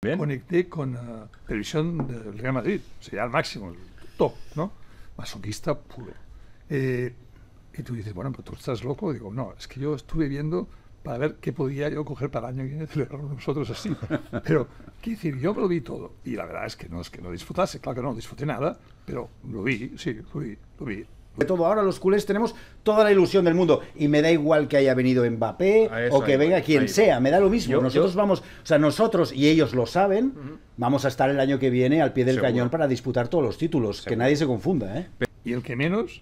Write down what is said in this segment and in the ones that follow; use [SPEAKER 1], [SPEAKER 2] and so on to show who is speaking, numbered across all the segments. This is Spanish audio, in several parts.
[SPEAKER 1] conecté con la eh, televisión del Real Madrid, o sea, al máximo, el top, ¿no? Masoquista puro. Eh, y tú dices, bueno, pero tú estás loco. Digo, no, es que yo estuve viendo para ver qué podía yo coger para el año que viene celebrar nosotros así. Pero, qué decir, yo lo vi todo. Y la verdad es que no es que no disfrutase, claro que no, disfruté nada, pero lo vi, sí, lo vi, lo vi todo, ahora los culés tenemos toda la ilusión del mundo. Y me da igual que haya
[SPEAKER 2] venido Mbappé o que venga quien sea, me da lo mismo. nosotros vamos, o sea, nosotros y ellos lo saben, vamos a estar el año que viene al pie del cañón para disputar todos los títulos. Que nadie se confunda,
[SPEAKER 1] ¿eh? Y el que menos,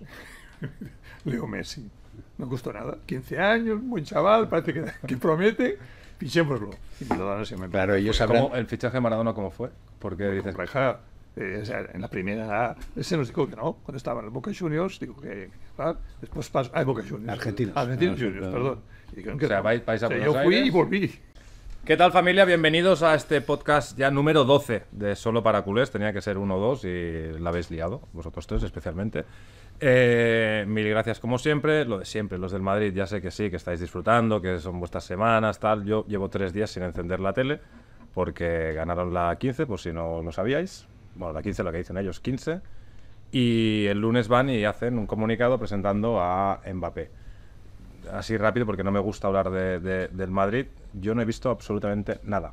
[SPEAKER 1] Leo Messi. No costó nada. 15 años, buen chaval, parece que, promete fichémoslo. claro, ellos pues, sabrán... ¿El fichaje de Maradona cómo fue? Porque dices... Eh, en la primera se nos dijo que no, cuando estaba en Boca Juniors, digo que, después pasa, ah, Boca Juniors. Argentinos. Argentinos ah, Juniors, perdón. o sea, vais, a o Yo fui y
[SPEAKER 3] volví. ¿Qué tal familia? Bienvenidos a este podcast ya número 12 de Solo para Culés. Tenía que ser uno o dos y la habéis liado, vosotros tres especialmente. Eh, mil gracias como siempre, lo de siempre, los del Madrid ya sé que sí, que estáis disfrutando, que son vuestras semanas, tal. Yo llevo tres días sin encender la tele porque ganaron la 15, por si no lo sabíais bueno, la 15, lo que dicen ellos, 15. Y el lunes van y hacen un comunicado presentando a Mbappé. Así rápido, porque no me gusta hablar de, del Madrid. Yo no he visto absolutamente nada.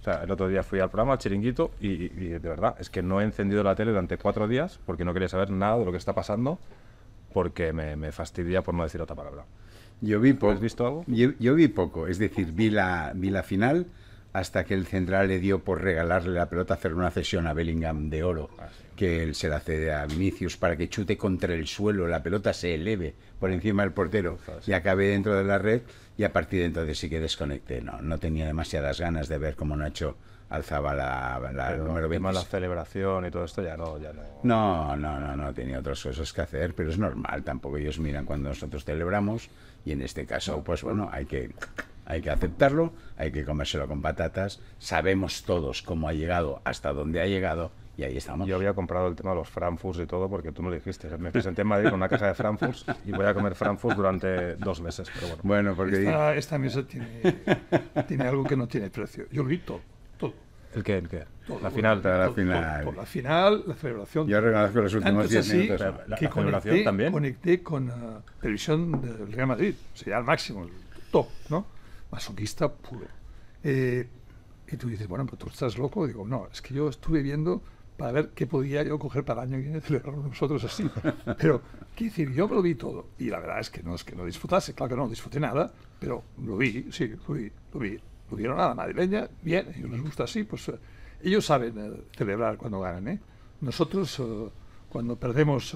[SPEAKER 3] O sea, el otro día fui al programa, al chiringuito, y, de verdad, es que no he encendido la tele durante cuatro días porque no quería saber nada de lo que está pasando porque me, me fastidia por no decir otra palabra. Yo vi ¿Has
[SPEAKER 4] visto algo? Yo, yo, vi poco, es decir, vi la, vi la final, hasta que el central le dio por regalarle la pelota, hacer una cesión a Bellingham de oro, ah, que él se la cede a Vinicius para que chute contra el suelo, la pelota se eleve por encima del portero ah, y acabe dentro de la red y a partir de entonces sí que desconecte. No, no tenía demasiadas ganas de ver cómo Nacho alzaba la, la número la
[SPEAKER 3] celebración y todo esto ya no, ya no.
[SPEAKER 4] No, no, no, no, tenía otras cosas que hacer, pero es normal, tampoco ellos miran cuando nosotros celebramos y en este caso, pues bueno, hay que hay que aceptarlo, hay que comérselo con patatas. Sabemos todos
[SPEAKER 3] cómo ha llegado, hasta dónde ha llegado. Y ahí estamos. Yo había comprado el tema de los Frankfurt y todo porque tú me dijiste. Me presenté en Madrid con una caja de Frankfurt y voy a comer Frankfurt durante dos meses. Pero bueno. bueno, porque.
[SPEAKER 1] Esta, mesa tiene, algo que no tiene precio. Yo lo vi todo.
[SPEAKER 3] ¿El qué? ¿El qué? la final. la, final. la
[SPEAKER 1] final, celebración. Yo reconozco los últimos 10 minutos. La, conecté, con eh, Televisión del Real Madrid. O Sería al máximo, el top, ¿no? masoquista puro. Eh, y tú dices, bueno, pero tú estás loco. digo, no, es que yo estuve viendo para ver qué podía yo coger para el año que viene nosotros así. Pero, qué decir, yo lo vi todo. Y la verdad es que no es que no disfrutase, claro que no disfruté nada, pero lo vi, sí, lo vi, lo vi. vieron a la madrileña, bien, ellos les gusta así, pues eh, ellos saben eh, celebrar cuando ganan, ¿eh? Nosotros, cuando perdemos,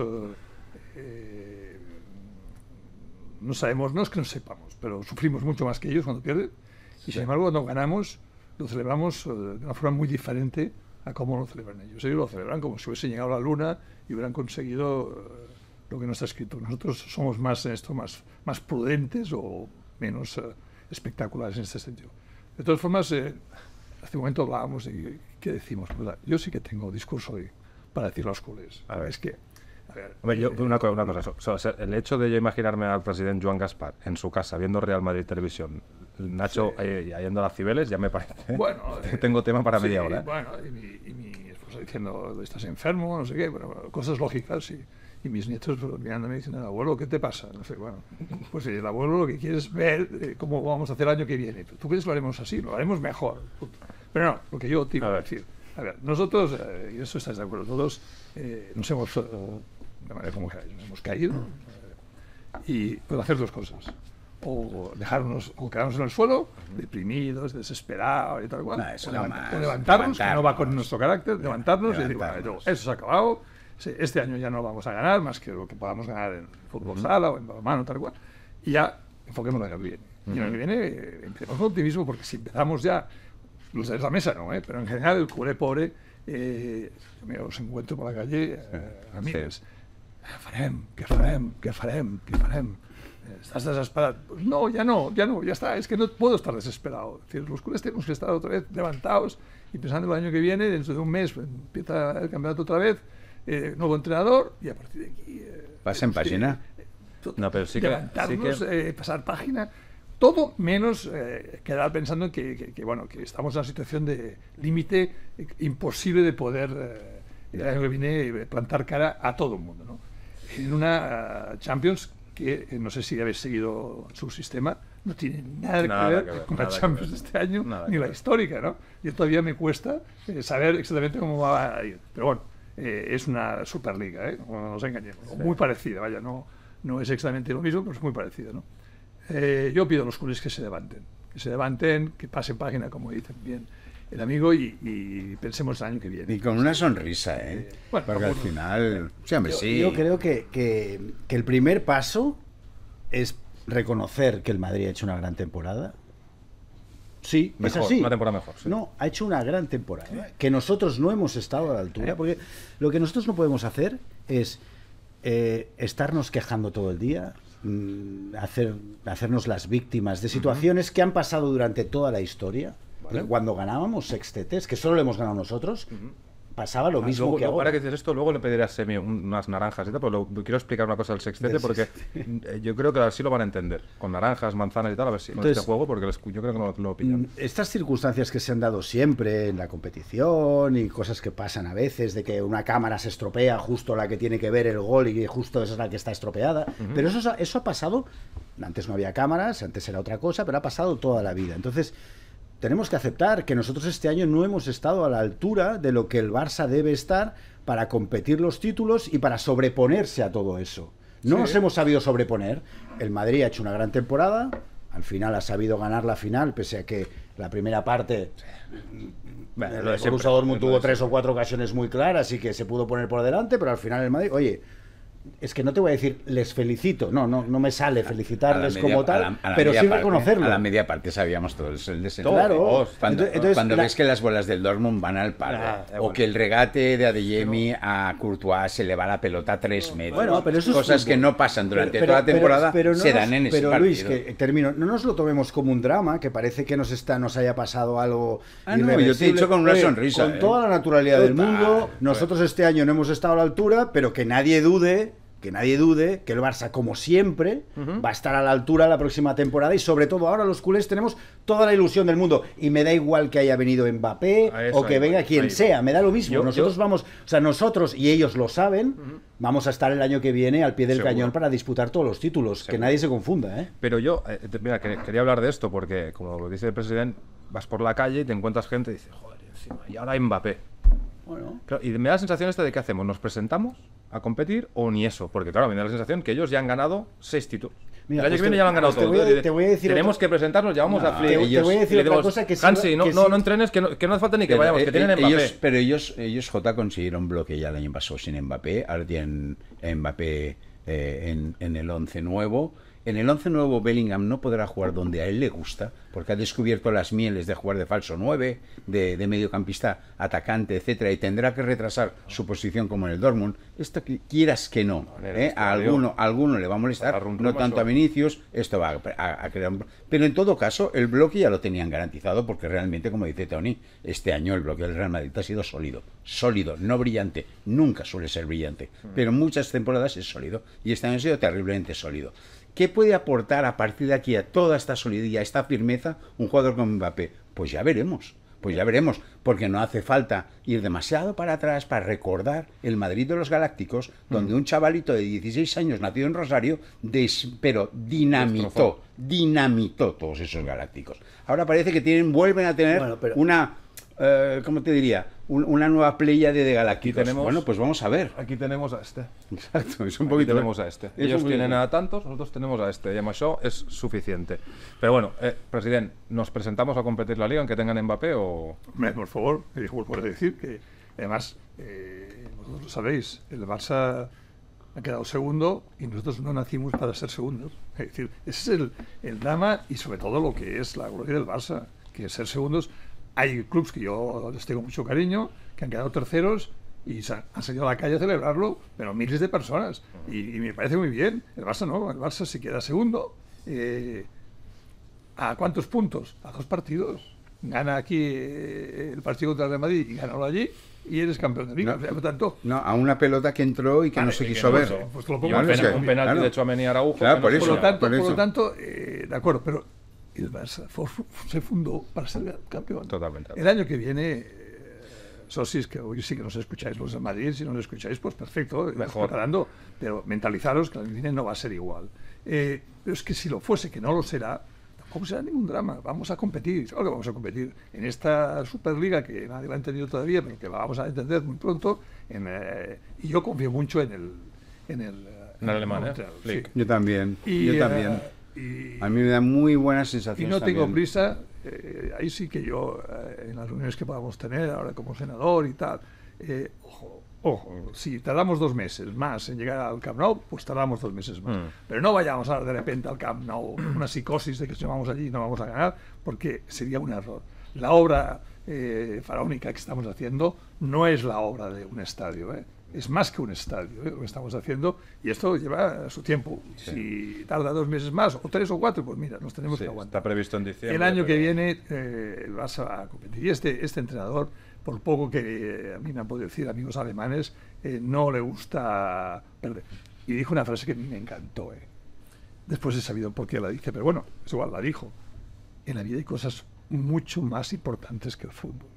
[SPEAKER 1] no sabemos, no es que no sepamos, pero sufrimos mucho más que ellos cuando pierden. Y sin embargo, cuando ganamos, lo celebramos eh, de una forma muy diferente a cómo lo celebran ellos. Ellos lo celebran como si hubiesen llegado a la luna y hubieran conseguido eh, lo que no está escrito. Nosotros somos más esto, más, más prudentes o menos eh, espectaculares en este sentido. De todas formas, hace un momento hablábamos de qué decimos. Yo sí que tengo discurso hoy para decir a los culés. A ver. Es que
[SPEAKER 3] yo, una, cosa, una cosa el hecho de yo imaginarme al presidente Juan Gaspar en su casa viendo Real Madrid Televisión, Nacho eh, y yendo a las Cibeles, ya me parece.
[SPEAKER 1] Bueno, eh, tengo
[SPEAKER 3] tema para media hora. ¿eh? Bueno,
[SPEAKER 1] y mi, esposa diciendo, estás enfermo, no sé qué, cosas lógicas, Y mis nietos pues, mirándome diciendo, abuelo, ¿qué te pasa? bueno, pues el abuelo lo que quiere es ver cómo vamos a hacer el año que viene. ¿Tú crees que lo haremos así? Lo haremos mejor. Pero no, lo que yo te iba a, decir. A ver, nosotros, y eso estáis de acuerdo todos, nos hemos de manera como hemos caído, y puedo hacer dos cosas. O dejarnos, o quedarnos en el suelo, deprimidos, desesperados y tal cual. Ah, levantarnos, que no va con nuestro carácter, levantarnos, y decir, bueno, eso se ha acabado, este año ya no vamos a ganar más que lo que podamos ganar en fútbol sala o en balonmano, tal cual. Y ya enfoquemos el que viene. Y el que viene eh, empezamos con optimismo porque si empezamos ya, los de la mesa no, eh, pero en general el cubre pobre, eh, me los encuentro por la calle, eh, a mí Sí. ¿Qué farem? ¿Qué farem? ¿Qué farem? ¿Estás desesperado? Pues no, ya no, ya no, ya está, es que no puedo estar desesperado. Es decir, los curas tenemos que estar otra vez levantados y pensando el año que viene, dentro de un mes empieza el campeonato otra vez, eh, nuevo entrenador y a partir de aquí...
[SPEAKER 4] Eh, página? no, pero sí que... Levantarnos,
[SPEAKER 1] eh, pasar página, todo menos eh, quedar pensando que, bueno, que estamos en una situación de límite imposible de poder el año que viene plantar cara a todo el mundo, ¿no? en una ah, Champions que eh, no sé si habéis seguido su sistema, no tiene nada, que, ver con la Champions de este año, ni la histórica, ¿no? Y todavía me cuesta eh, saber exactamente cómo va a ir. Pero bueno, eh, es una Superliga, No nos engañemos. Muy parecida, vaya, no, no es exactamente lo mismo, pero es muy parecida, ¿no? yo pido a los culés que se levanten, que se levanten, que pasen página, como dicen bien el amigo y, pensemos el año que viene.
[SPEAKER 4] Y con una sonrisa, ¿eh? eh bueno, Porque al final, sí, yo,
[SPEAKER 2] creo que, el primer paso es reconocer que el Madrid ha hecho una gran temporada. Sí, es así. Una temporada mejor. No, ha hecho una gran temporada. ¿eh? Que nosotros no hemos estado a la altura, eh. porque lo que nosotros no podemos hacer es estarnos quejando todo el día, mm, hacer, hacernos las víctimas de situaciones que han pasado durante toda la historia cuando ganábamos sextetes, que solo lo hemos ganado nosotros, pasaba lo ah, mismo que ahora. Para
[SPEAKER 3] que dices esto, luego le pediré a Semi unas naranjas y tal, pero quiero explicar una cosa del sextete porque eh, yo creo que así lo van a entender. Con naranjas, manzanas y tal, a ver si no es este juego, porque
[SPEAKER 2] yo creo que no, lo pillan. Mm, estas circunstancias que se han dado siempre en la competición y cosas que pasan a veces, de que una cámara se estropea justo la que tiene que ver el gol y justo esa es la que está estropeada, pero eso, eso ha pasado, antes no había cámaras, antes era otra cosa, pero ha pasado toda la vida. Entonces tenemos que aceptar que nosotros este año no hemos estado a la altura de lo que el Barça debe estar para competir los títulos y para sobreponerse a todo eso. No nos hemos sabido sobreponer. El Madrid ha hecho una gran temporada, al final ha sabido ganar la final, pese a que la primera parte bueno, el Borussia tuvo tres o cuatro ocasiones muy claras y que se pudo poner por delante, pero al final el Madrid, oye, es que no te voy a decir les felicito, no, no, no me sale felicitarles como tal, pero sí A la
[SPEAKER 4] media parte sabíamos todos el desenlace. Claro. cuando, ves que las bolas del Dortmund van al par ah, o que el regate de Adeyemi a Courtois se le va la pelota tres metros, cosas que no pasan durante toda la temporada, pero, se dan en ese partido. Luis, que
[SPEAKER 2] eh, termino, no nos lo tomemos como un drama, que parece que nos está, nos haya pasado algo ah, yo te he dicho con una sonrisa. con eh. toda la naturalidad del mundo, pues. nosotros este año no hemos estado a la altura, pero que nadie dude que nadie dude que el Barça, como siempre, va a estar a la altura la próxima temporada y sobre todo ahora los culés tenemos toda la ilusión del mundo. Y me da igual que haya venido Mbappé o que venga quien sea, me da lo mismo. nosotros vamos, o sea, nosotros y ellos lo saben, vamos a estar el año que viene al pie del cañón para disputar todos los títulos, que nadie se confunda. ¿eh?
[SPEAKER 3] Pero yo, eh, eh, mira, quería hablar de esto porque, como lo dice el presidente, vas por la calle y te encuentras gente y dices, joder, encima, y ahora Mbappé. Bueno. y me da la sensación esta de que hacemos, ¿nos presentamos a competir o ni eso? Porque claro, me da la sensación que ellos ya han ganado seis títulos. el año que viene ya lo han ganado Te voy, a, decir Tenemos que presentarnos, ya vamos a flip Te, te voy a decir otra cosa que sí, Hansi, no, entrenes, que no, hace falta ni que vayamos, eh, que tienen eh, Mbappé. Ellos,
[SPEAKER 4] pero ellos, ellos, J, consiguieron bloque ya el año pasado sin Mbappé. Ahora tienen Mbappé eh, en, en el 11 nuevo. En el 11 nuevo Bellingham no podrá jugar donde a él le gusta, porque ha descubierto las mieles de jugar de falso 9, de, mediocampista, atacante, etcétera, y tendrá que retrasar su posición como en el Dortmund. Esto que quieras que no, ¿eh? a alguno alguno le va a molestar, no tanto a Vinicius, esto va a, crear Pero en todo caso, el bloque ya lo tenían garantizado, porque realmente, como dice Tony, este año el bloque del Real Madrid ha sido sólido, sólido, no brillante, nunca suele ser brillante, mm. pero muchas temporadas es sólido, y este año ha sido terriblemente sólido. ¿Qué puede aportar a partir de aquí a toda esta solidez, a esta firmeza, un jugador como Mbappé? Pues ya veremos. Pues ya veremos, porque no hace falta ir demasiado para atrás para recordar el Madrid de los Galácticos, donde un chavalito de 16 años nacido en Rosario, pero dinamitó, dinamitó todos esos Galácticos. Ahora parece que tienen, vuelven a tener una eh, ¿cómo te diría? una nueva playa de Galácticos. Tenemos, bueno, pues vamos a ver. Aquí tenemos a este. Exacto,
[SPEAKER 3] es un poquito... tenemos a este. Ellos tienen a tantos, nosotros tenemos a este. Y eso es suficiente. Pero bueno, eh, presidente, ¿nos presentamos a competir la liga aunque tengan Mbappé o...? por favor, me
[SPEAKER 1] por decir que, además, eh, vosotros lo sabéis, el Barça ha quedado segundo y nosotros no nacimos para ser segundos. Es decir, ese es el, el drama y sobre todo lo que es la gloria del Barça, que ser segundos hay clubes que yo les tengo mucho cariño, que han quedado terceros y han, salido a la calle a celebrarlo, pero miles de personas. Y, me parece muy bien. El Barça no, el Barça se queda segundo. Eh, ¿A cuántos puntos? A dos partidos. Gana aquí eh, el partido contra el Real Madrid y ganarlo allí y eres campeón de liga. No, tanto,
[SPEAKER 4] no, a una pelota que entró y que no se quiso ver. pues lo
[SPEAKER 1] un, penalti de hecho a Claro, por, por, lo tanto, por, lo tanto de acuerdo, pero y el Barça se fundó para ser campeón. Totalmente. El año que viene, eh, sosis que hoy sí que nos escucháis los de Madrid, si no nos escucháis, pues perfecto, mejor pero mentalizaros que el viene no va a ser igual. Eh, pero es que si lo fuese, que no lo será, tampoco será ningún drama, vamos a competir, claro vamos a competir en esta Superliga que nadie va ha entendido todavía, pero que vamos a entender muy pronto, eh, y yo confío mucho en el... En el en, Sí.
[SPEAKER 4] Yo también, yo también a mí me da muy buena sensación. Y no tengo
[SPEAKER 1] prisa, eh, ahí sí que yo, eh, en las reuniones que podamos tener ahora como senador y tal, eh, ojo, ojo, si tardamos dos meses más en llegar al Camp Nou, pues tardamos dos meses más. Mm. Pero no vayamos ahora de repente al Camp Nou, una psicosis de que si vamos allí no vamos a ganar, porque sería un error. La obra faraónica que estamos haciendo no es la obra de un estadio, ¿eh? es más que un estadio ¿eh? lo que estamos haciendo y esto lleva su tiempo. Si tarda dos meses más o tres o cuatro, pues mira, nos tenemos que aguantar. Está previsto en diciembre. El año que viene eh, vas a competir. Y este, este entrenador, por poco que eh, a mí me han podido decir amigos alemanes, no le gusta perder. Y dijo una frase que me encantó. Después he sabido por qué la dice, pero bueno, es igual, la dijo. En la vida hay cosas mucho más importantes que el fútbol.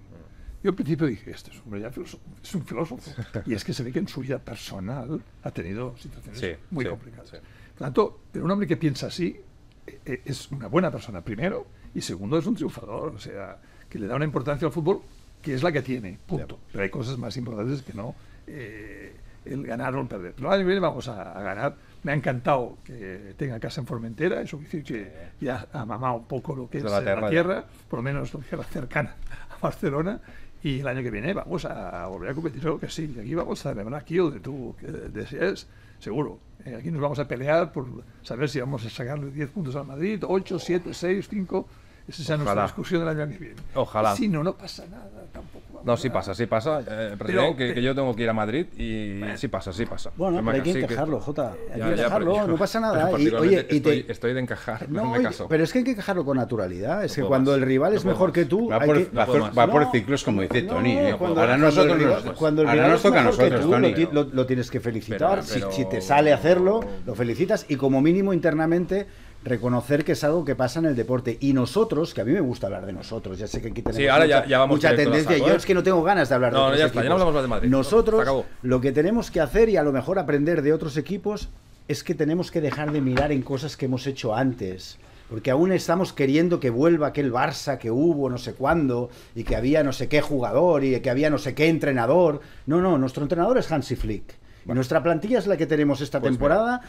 [SPEAKER 1] Yo al principio dije, este es un, hombre ya es un filósofo. Y es que se ve que en su vida personal ha tenido situaciones muy complicadas. tanto, pero un hombre que piensa así eh, eh, es una buena persona, primero, y segundo, es un triunfador, o sea, que le da una importancia al fútbol que es la que tiene, punto. Pero hay cosas más importantes que no eh, el ganar o el perder. Pero año que vamos a, ganar. Me ha encantado que tenga casa en Formentera, eso quiere decir que ya ha mamado un poco lo que es, la, la tierra, por lo menos la tierra cercana a Barcelona. Y el año que viene vamos a volver a competir, creo que sí. Aquí vamos a celebrar aquí de tú eh, desees, seguro. Eh, aquí nos vamos a pelear por saber si vamos a sacarle 10 puntos al Madrid, 8, 7, 6, 5. Esa será nuestra discusión del año que viene. Ojalá. Si no, no pasa nada
[SPEAKER 3] tampoco. No, sí pasa, sí pasa. Eh, que, yo tengo que ir a Madrid y sí pasa, sí pasa. Bueno, hay que encajarlo,
[SPEAKER 2] Jota. Hay que encajarlo, no pasa nada. Eh, oye,
[SPEAKER 3] estoy, de encajar, no, me caso. Pero
[SPEAKER 2] es que hay que encajarlo con naturalidad. Es que cuando el rival es mejor que tú. Va por, que... ciclos,
[SPEAKER 3] como dice Tony.
[SPEAKER 2] ahora nos toca a nosotros, Tony. Lo tienes que felicitar. Si te sale hacerlo, lo felicitas y como mínimo internamente reconocer que es algo que pasa en el deporte. Y nosotros, que a mí me gusta hablar de nosotros, ya sé que aquí tenemos mucha, tendencia, yo es que no tengo ganas de hablar de no, ya no hablamos más
[SPEAKER 3] de Madrid. Nosotros
[SPEAKER 2] lo que tenemos que hacer y a lo mejor aprender de otros equipos es que tenemos que dejar de mirar en cosas que hemos hecho antes. Porque aún estamos queriendo que vuelva aquel Barça que hubo no sé cuándo y que había no sé qué jugador y que había no sé qué entrenador. No, no, nuestro entrenador es Hansi Flick. Y nuestra plantilla es la que tenemos esta pues temporada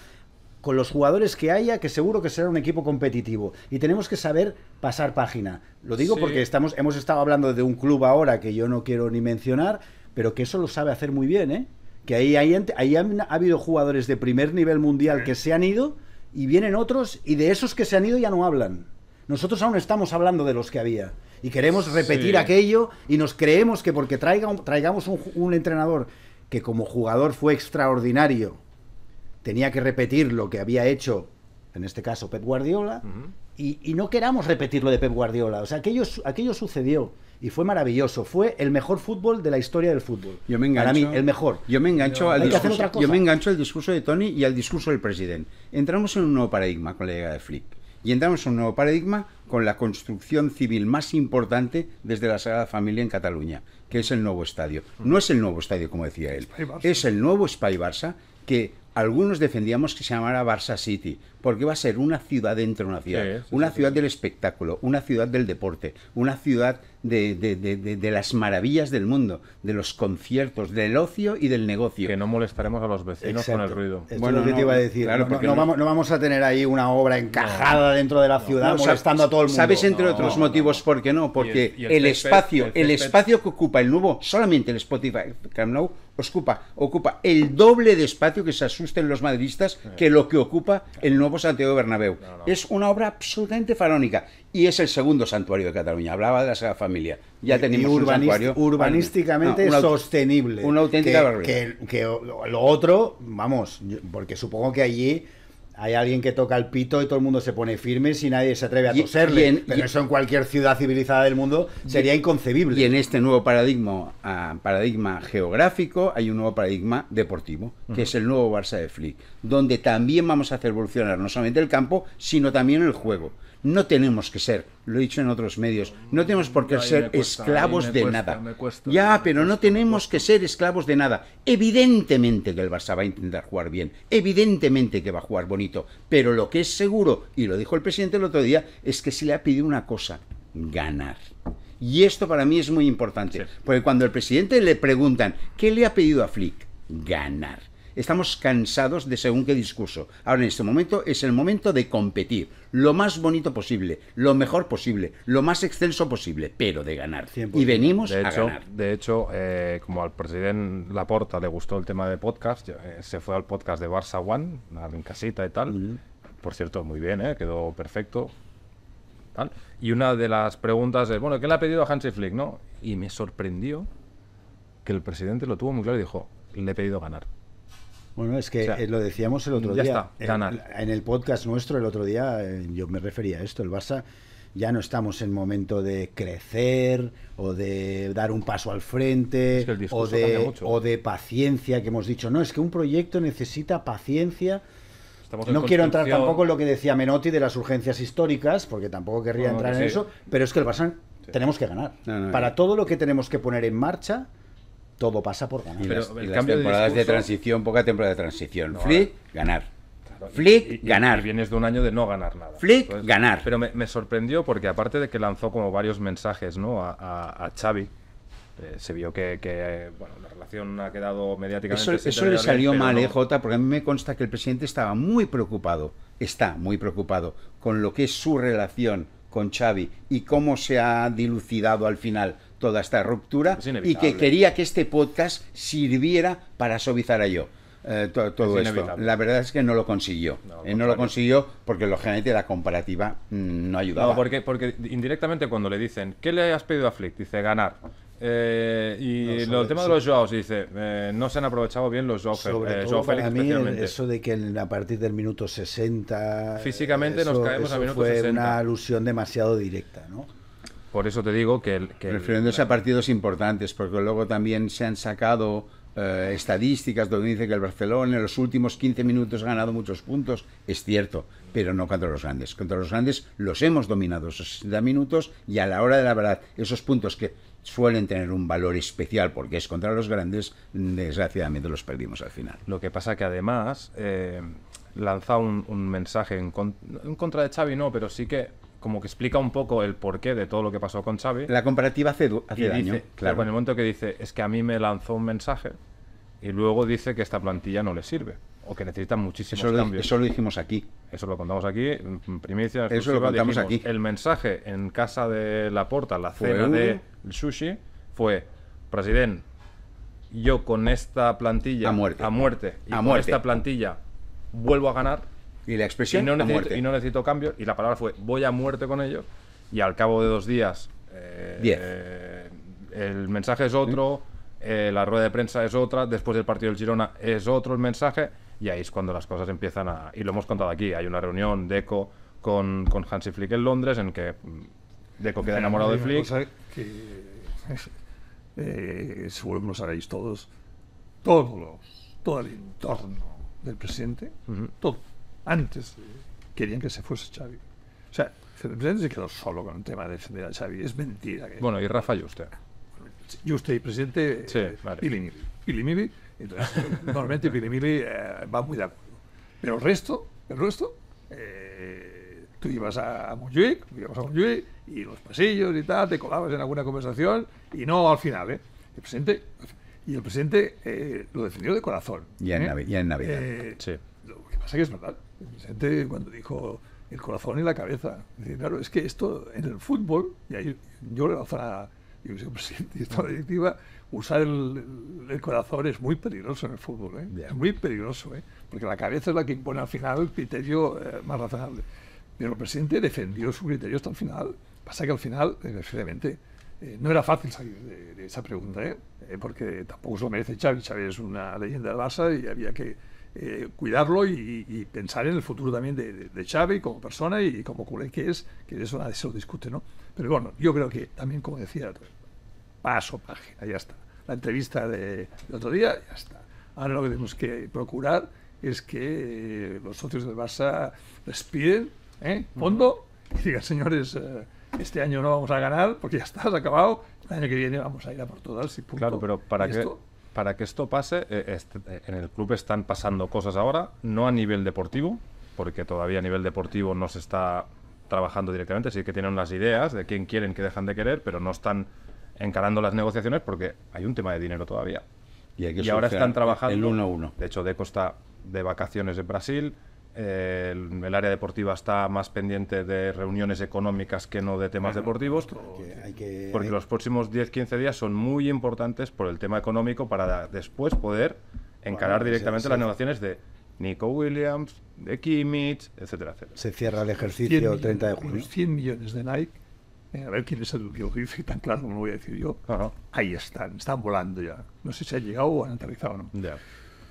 [SPEAKER 2] con los jugadores que haya, que seguro que será un equipo competitivo. Y tenemos que saber pasar página. Lo digo porque estamos, hemos estado hablando de un club ahora que yo no quiero ni mencionar, pero que eso lo sabe hacer muy bien, ¿eh? Que ahí, hay, ahí ha habido jugadores de primer nivel mundial que se han ido y vienen otros y de esos que se han ido ya no hablan. Nosotros aún estamos hablando de los que había y queremos repetir aquello y nos creemos que porque traiga traigamos un entrenador que como jugador fue extraordinario tenía que repetir lo que había hecho, en este caso Pep Guardiola, y, no queramos repetir lo de Pep Guardiola. O sea, aquello, aquello sucedió y fue maravilloso. Fue el mejor fútbol de la historia del fútbol.
[SPEAKER 4] Yo me engancho, Para mí, el mejor. Yo me engancho, al discurso, yo me engancho discurso de Tony y al discurso del presidente. Entramos en un nuevo paradigma con la llegada de Flip Y entramos en un nuevo paradigma con la construcción civil más importante desde la Sagrada Familia en Cataluña, que es el nuevo estadio. No es el nuevo estadio, como decía él, es el nuevo Spy Barça que algunos defendíamos que se llamara Barça City, porque va a ser una ciudad dentro de una ciudad, una ciudad del espectáculo, una ciudad del deporte, una ciudad de, de, de, de, las maravillas del mundo, de los conciertos, del ocio y del negocio. Que no molestaremos a los vecinos con el ruido. bueno, es lo que te iba a decir. Claro, no, vamos,
[SPEAKER 2] no, vamos, a tener ahí una obra encajada
[SPEAKER 4] dentro de la ciudad molestando a todo el mundo. ¿Sabes entre otros motivos por qué no? Porque el, espacio, el, espacio que ocupa el nuevo, solamente el Spotify Camp ocupa, ocupa el doble de espacio que se asusten los madridistas que lo que ocupa el nuevo Santiago Bernabéu. Es una obra absolutamente farónica y es el segundo santuario de Cataluña. Hablaba de la Familia ya tenemos urbanísticamente ah,
[SPEAKER 2] sostenible. Una auténtica que, lo otro, vamos, porque supongo que allí hay alguien que toca el pito y todo el mundo se pone firme si nadie se atreve a toserle. pero eso
[SPEAKER 4] en cualquier ciudad civilizada del mundo sería inconcebible. Y en este nuevo paradigma, ah, paradigma geográfico hay un nuevo paradigma deportivo, que es el nuevo Barça de Flick, donde también vamos a hacer evolucionar no solamente el campo, sino también el juego. No tenemos que ser, lo he dicho en otros medios, no tenemos por qué ser esclavos de nada. ya, pero no tenemos que ser esclavos de nada. Evidentemente que el Barça va a intentar jugar bien, evidentemente que va a jugar bonito, pero lo que es seguro, y lo dijo el presidente el otro día, es que si le ha pedido una cosa, ganar. Y esto para mí es muy importante, porque cuando el presidente le preguntan, ¿qué le ha pedido a Flick? Ganar estamos cansados de según qué discurso. Ahora en este momento es el momento de competir, lo más bonito posible, lo mejor posible, lo más extenso posible, pero de ganar. Y venimos a hecho, ganar.
[SPEAKER 3] De hecho, eh, como al presidente Laporta le gustó el tema de podcast, eh, se fue al podcast de Barça One, en casita y tal. Por cierto, muy bien, eh, quedó perfecto. Y una de las preguntas es, bueno, ¿qué le ha pedido a Hansi Flick? ¿no? Y me sorprendió que el presidente lo tuvo muy claro y dijo, le he pedido ganar.
[SPEAKER 2] Bueno, es que eh, lo decíamos el otro ya día. Está, ganar. En, el podcast nuestro el otro día eh, yo me refería a esto. El Barça ya no estamos en momento de crecer o de dar un paso al frente o, de, o de paciencia que hemos dicho. No, es que un proyecto necesita paciencia. no quiero entrar tampoco en lo que decía Menotti de las urgencias históricas, porque tampoco querría entrar en eso, pero es que el Barça tenemos que ganar. para eh. todo lo que tenemos que poner en marcha, todo pasa por ganar. el cambio temporadas de, de,
[SPEAKER 4] transición, poca temporada de transición. Flick, eh,
[SPEAKER 3] ganar. Flick, ganar. vienes de un año de no ganar nada. Flick, ganar. Pero me, sorprendió porque aparte de que lanzó como varios mensajes ¿no? a, Xavi, eh, se vio que, la relación ha quedado mediáticamente... Eso, le salió mal, eh,
[SPEAKER 4] porque a mí me consta que el presidente estaba muy preocupado, está muy preocupado con lo que es su relación con Xavi y cómo se ha dilucidado al final toda esta ruptura y que quería que este podcast sirviera para suavizar a yo. Eh, todo esto. La verdad es que no lo consiguió. No, eh, lo consiguió porque lógicamente la comparativa mm, no ayudaba. No, porque,
[SPEAKER 3] porque indirectamente cuando le dicen, ¿qué le has pedido a Flick? Dice ganar. Eh, y el tema de los se dice, eh, no se han aprovechado bien los Joao, sobre eh, todo para mí Eso
[SPEAKER 2] de que a partir del minuto 60... Físicamente nos caemos a minuto fue 60. una alusión demasiado directa, ¿no?
[SPEAKER 4] Por eso te digo que... El, Refiriéndose a partidos importantes, porque luego también se han sacado estadísticas donde dice que el Barcelona en los últimos 15 minutos ha ganado muchos puntos. Es cierto, pero no contra los grandes. Contra los grandes los hemos dominado esos 60 minutos y a la hora de la verdad, esos puntos que suelen tener un valor especial
[SPEAKER 3] porque es contra los grandes, desgraciadamente los perdimos al final. Lo que pasa que además eh, lanza un, mensaje en, contra de Xavi, no, pero sí que como que explica un poco el porqué de todo lo que pasó con Xavi. La
[SPEAKER 4] comparativa hace, daño, claro. En el
[SPEAKER 3] momento que dice, es que a mí me lanzó un mensaje y luego dice que esta plantilla no le sirve o que necesita muchísimos cambios. eso lo dijimos aquí. Eso lo contamos aquí, primicia. Eso lo contamos aquí. El mensaje en casa de la porta, la cena del de sushi, fue: Presidente, yo con esta plantilla a muerte, a muerte y con esta plantilla vuelvo a ganar. Y la expresión y no, necesito, y no necesito cambios. Y la palabra fue: voy a muerte con ellos. Y al cabo de dos días. Eh, el mensaje es otro. Eh, la rueda de prensa es otra, después del partido del Girona es otro el mensaje, y ahí es cuando las cosas empiezan a... Y lo hemos contado aquí, hay una reunión de ECO con, con Hansi Flick en Londres en
[SPEAKER 1] que mm, Deco queda enamorado de Flick. que eh, seguro que lo sabéis todos, todos los, todo el entorno del presidente, todo, antes querían que se fuese Xavi. O sea, el presidente se quedó solo con el tema de defender a Xavi. Es mentira. Que... Bueno, y Rafa usted yo estoy presidente sí, eh, normalmente pili eh, va muy de acuerdo. Pero el resto, el resto, eh, tú ibas a Montjuic, ibas a Montjuic, y los pasillos y tal, te colabas en alguna conversación, y no al final, eh. El presidente, y el presidente lo defendió de corazón. Ya, en, Navidad. Lo que pasa es que es verdad. El presidente cuando dijo el corazón y la cabeza. Claro, es que esto en el fútbol, y ahí yo le la y presidente esta directiva, usar el, corazón es muy peligroso en el fútbol, ¿eh? es muy peligroso, ¿eh? porque la cabeza es la que impone al final el criterio eh, más razonable. Pero el presidente defendió su criterio hasta el final. Pasa que al final, efectivamente, eh, no era fácil salir de, esa pregunta, porque tampoco se lo merece Xavi. Xavi es una leyenda de Barça y había que eh, cuidarlo y, pensar en el futuro también de, de, Xavi como persona y como culé que es, que de eso nadie se lo discute, ¿no? Pero bueno, yo creo que también, como decía, paso página, ya está. La entrevista del de otro día, ya está. Ahora lo que tenemos que procurar es que eh, los socios de Barça respiren, ¿eh? Fondo, y digan, señores, eh, este año no vamos a ganar porque ya está, se ha acabado, el año que viene vamos a ir a por todas y Claro, pero para qué
[SPEAKER 3] para que esto pase, eh, este, eh, en el club están pasando cosas ahora, no a nivel deportivo, porque todavía a nivel deportivo no se está trabajando directamente, sí que tienen las ideas de quién quieren, qué dejan de querer, pero no están encarando las negociaciones porque hay un tema de dinero todavía. Y, ahora están trabajando. El 1-1. De hecho, Deco está de vacaciones en Brasil el, área deportiva está más pendiente de reuniones económicas que no de temas deportivos,
[SPEAKER 2] porque, los
[SPEAKER 3] próximos 10-15 días son muy importantes por el tema económico para después poder encarar pues directamente las negociaciones de Nico
[SPEAKER 1] Williams, de Kimmich, etcétera, Se cierra el ejercicio 30 de junio. 100 millones de Nike, eh, a ver quién es el que lo tan claro no lo voy a decir yo. Ahí están, están volando ya. No sé si han llegado o han aterrizado o no. Ya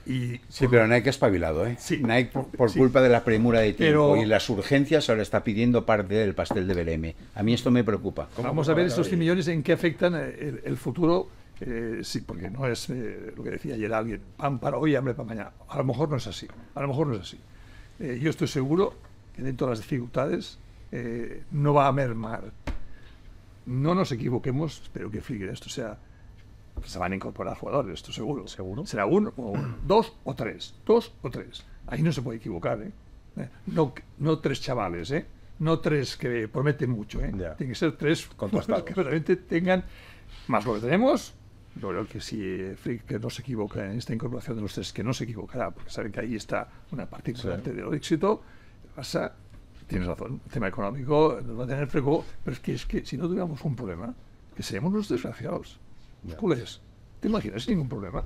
[SPEAKER 1] sí, por... pero Nike ha espabilado, ¿eh?
[SPEAKER 4] Nike, por, culpa de la premura de tiempo y las urgencias, ahora está pidiendo parte del pastel de BLM. A mí esto me preocupa. Vamos a ver estos 100
[SPEAKER 1] millones en qué afectan eh, el, futuro. Eh, sí, porque no es eh, lo que decía ayer alguien, pan para hoy, hambre para mañana. A lo mejor no es así. A lo mejor no es así. yo estoy seguro que dentro de las dificultades no va a mermar. No nos equivoquemos, espero que figure esto. sea, se van a incorporar jugadores, esto seguro. ¿Seguro? Será uno, o dos o tres, dos o tres. Ahí no se puede equivocar, ¿eh? eh no, no tres chavales, ¿eh? No tres que prometen mucho, ¿eh? Tienen que ser tres contrastados. que realmente tengan más lo que tenemos. Yo creo que si Frick no se equivoca en esta incorporación de los tres, que no se equivocará, porque saben que ahí está una parte importante del éxito, pasa tienes razón, tema económico nos va a tener fregó, pero es que, es que si no tuviéramos un problema, que seríamos los desgraciados. los culés. ¿Te imaginas? Sin ningún problema.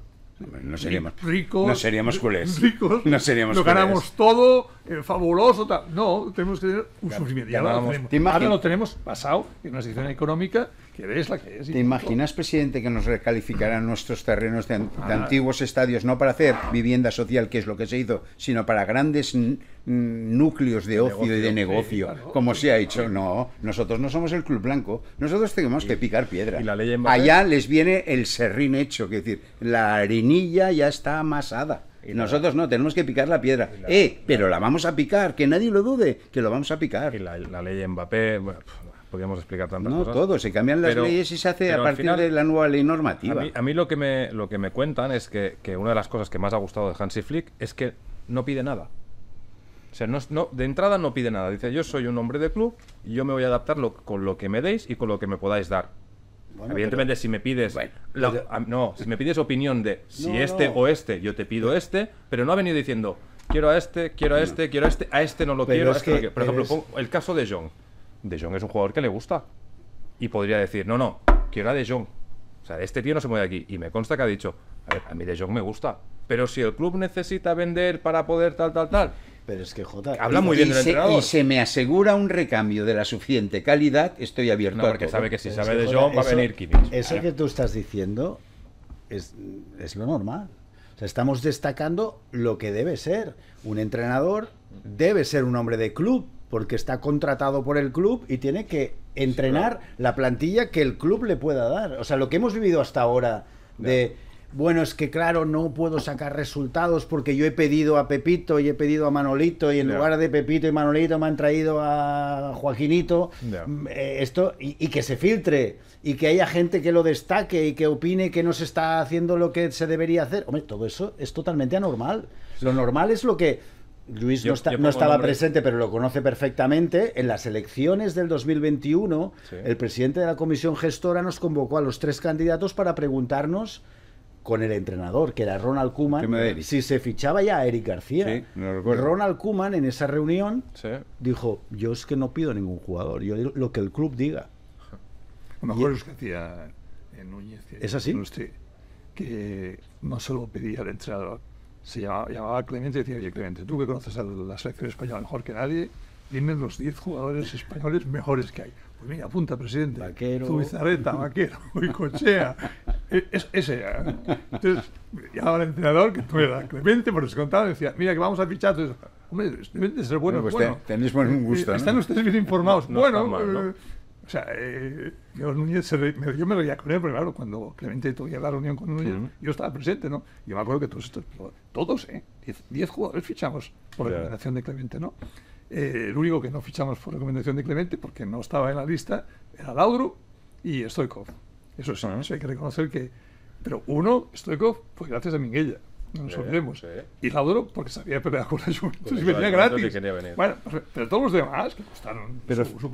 [SPEAKER 1] No seríamos ricos. No seríamos culés. Ricos. No seríamos Lo ganamos culés. todo, eh, fabuloso, tal. No, tenemos que tener un claro, sufrimiento. Ya no lo tenemos. Ahora lo tenemos pasado en una situación económica ¿Te imaginas, presidente, que nos recalificarán
[SPEAKER 4] nuestros terrenos de, ah, antiguos estadios, no para hacer vivienda social, que es lo que se hizo, sino para grandes núcleos de ocio y de negocio, como se ha hecho? No, nosotros no somos el Club Blanco, nosotros tenemos que picar piedra. Allá les viene el serrín hecho, que es decir, la harinilla ya está amasada. Y Nosotros no, tenemos que picar la piedra. eh, pero la vamos a picar, que nadie lo dude, que lo vamos a picar. Y la, ley Mbappé, podríamos explicar tantas no, todo, se cambian las leyes y se hace a partir de la nueva ley normativa. A
[SPEAKER 3] mí, lo, que me, lo que me cuentan es que, que, una de las cosas que más ha gustado de Hansi Flick es que no pide nada. O sea, no, no, de entrada no pide nada. Dice, yo soy un hombre de club y yo me voy a adaptar con lo que me deis y con lo que me podáis dar. Evidentemente, si me pides. no, si me pides opinión de si este o este, yo te pido este, pero no ha venido diciendo quiero a este, quiero a este, quiero a este, a este no lo quiero. Este que, por ejemplo, el caso de John. De Jong es un jugador que le gusta. Y podría decir, no, no, quiero a De Jong. O sea, este tío no se mueve de aquí. Y me consta que ha dicho, a mí De Jong me gusta. Pero si el club necesita vender para poder tal, tal, tal. Pero es que Jota. Habla muy bien del entrenador. Y
[SPEAKER 4] se me asegura un recambio de la suficiente calidad, estoy abierto no, a porque sabe que si sabe de Jong va a venir Kimmich. Eso
[SPEAKER 2] que tú estás diciendo es, es lo normal. O sea, estamos destacando lo que debe ser. Un entrenador debe ser un hombre de club porque está contratado por el club y tiene que entrenar la plantilla que el club le pueda dar. O sea, lo que hemos vivido hasta ahora de... Bueno, es que claro, no puedo sacar resultados porque yo he pedido a Pepito y he pedido a Manolito y en lugar de Pepito y Manolito me han traído a Joaquinito. Mm, eh, esto, y, y, que se filtre y que haya gente que lo destaque y que opine que no se está haciendo lo que se debería hacer. Hombre, todo eso es totalmente anormal. Lo normal es lo que Luis no, estaba presente, pero lo conoce perfectamente. En las elecciones del 2021, el presidente de la comisión gestora nos convocó a los tres candidatos para preguntarnos con el entrenador, que era Ronald Kuman, si se fichaba ya a Eric García. Ronald Kuman en esa reunión dijo, yo es que no pido ningún jugador, yo lo que
[SPEAKER 1] el club diga. Lo mejor es que así? que no solo pedía al entrenador, se llamaba, Clemente y decía, oye Clemente, tú que conoces a la selección española mejor que nadie, dime los 10 jugadores españoles mejores que hay. Pues mira, apunta, presidente. Vaquero. Zubizarreta, Vaquero, Cochea. E, es, ese. Entonces, llamaba al entrenador, que no era Clemente, por descontado, decía, mira que vamos a fichar. Entonces, hombre, Clemente es el bueno. Bueno, pues tenéis buen gusto. Eh, están ustedes bien informados. bueno, mal, eh, o sea, eh, yo, me yo me reía con él, pero claro, cuando Clemente tuviera la reunión con Núñez, yo estaba presente, ¿no? Yo me acuerdo que todos estos, todos, ¿eh? Diez, jugadores fichamos por recomendación de Clemente, ¿no? Eh, el único que no fichamos por recomendación de Clemente, porque no estaba en la lista, era Laudru y Stoikov. Eso sí, ah. hay que reconocer que... Pero uno, Stoikov, fue gracias a Minguella no nos olvidemos. Y Laudoro porque sabía pelear con la Juventus y venía gratis. Bueno, pero todos los demás que costaron